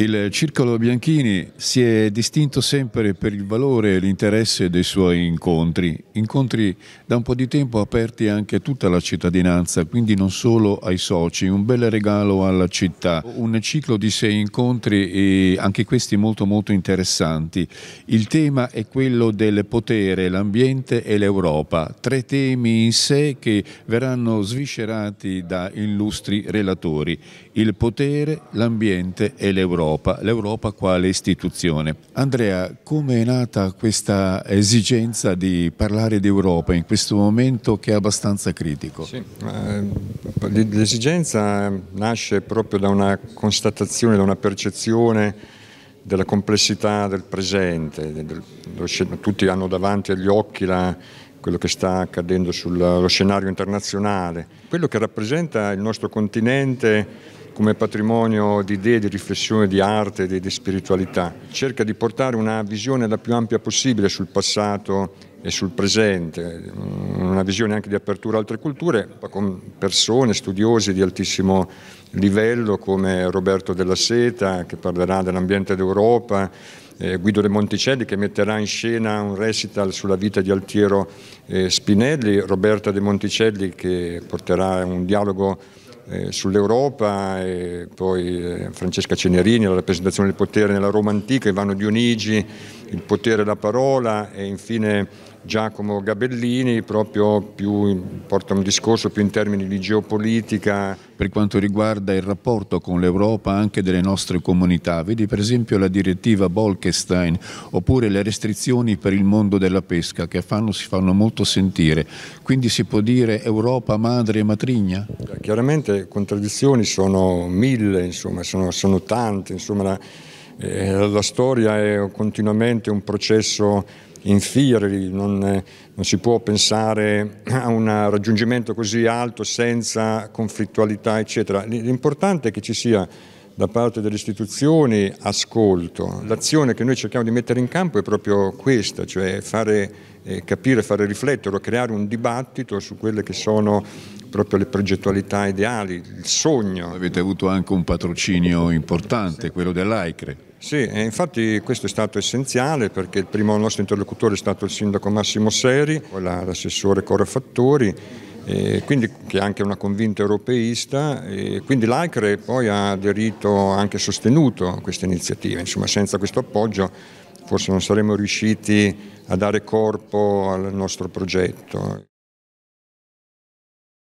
Il Circolo Bianchini si è distinto sempre per il valore e l'interesse dei suoi incontri, incontri da un po' di tempo aperti anche a tutta la cittadinanza, quindi non solo ai soci, un bel regalo alla città, un ciclo di sei incontri anche questi molto molto interessanti. Il tema è quello del potere, l'ambiente e l'Europa, tre temi in sé che verranno sviscerati da illustri relatori, il potere, l'ambiente e l'Europa dell'Europa, l'Europa quale istituzione. Andrea, come è nata questa esigenza di parlare di Europa in questo momento che è abbastanza critico? Sì, eh, l'esigenza nasce proprio da una constatazione, da una percezione della complessità del presente, tutti hanno davanti agli occhi la, quello che sta accadendo sullo scenario internazionale, quello che rappresenta il nostro continente come patrimonio di idee, di riflessione, di arte, di, di spiritualità. Cerca di portare una visione la più ampia possibile sul passato e sul presente, mm, una visione anche di apertura a altre culture, con persone, studiosi di altissimo livello come Roberto della Seta che parlerà dell'ambiente d'Europa, eh, Guido De Monticelli che metterà in scena un recital sulla vita di Altiero eh, Spinelli, Roberta De Monticelli che porterà un dialogo eh, sull'Europa, poi eh, Francesca Cenerini, la rappresentazione del potere nella Roma antica, Ivano Dionigi, il potere la parola e infine Giacomo Gabellini proprio più, porta un discorso più in termini di geopolitica. Per quanto riguarda il rapporto con l'Europa anche delle nostre comunità, vedi per esempio la direttiva Bolkestein oppure le restrizioni per il mondo della pesca che fanno, si fanno molto sentire, quindi si può dire Europa madre e matrigna? Chiaramente contraddizioni sono mille, insomma, sono, sono tante, insomma, la eh, la storia è continuamente un processo in fieri, non, eh, non, si può pensare a un raggiungimento così alto senza conflittualità eccetera. L'importante è che ci sia da parte delle istituzioni ascolto. L'azione che noi cerchiamo di mettere in campo è proprio questa, cioè fare eh, capire, fare riflettere, creare un dibattito su quelle che sono proprio le progettualità ideali, il sogno. Avete avuto anche un patrocinio importante, quello dell'AICRE. Sì, infatti questo è stato essenziale perché il primo nostro interlocutore è stato il sindaco Massimo Seri, poi l'assessore Cora Fattori eh, quindi, che è anche una convinta europeista, e quindi l'AICRE poi ha aderito, anche sostenuto questa iniziativa, insomma senza questo appoggio forse non saremmo riusciti a dare corpo al nostro progetto.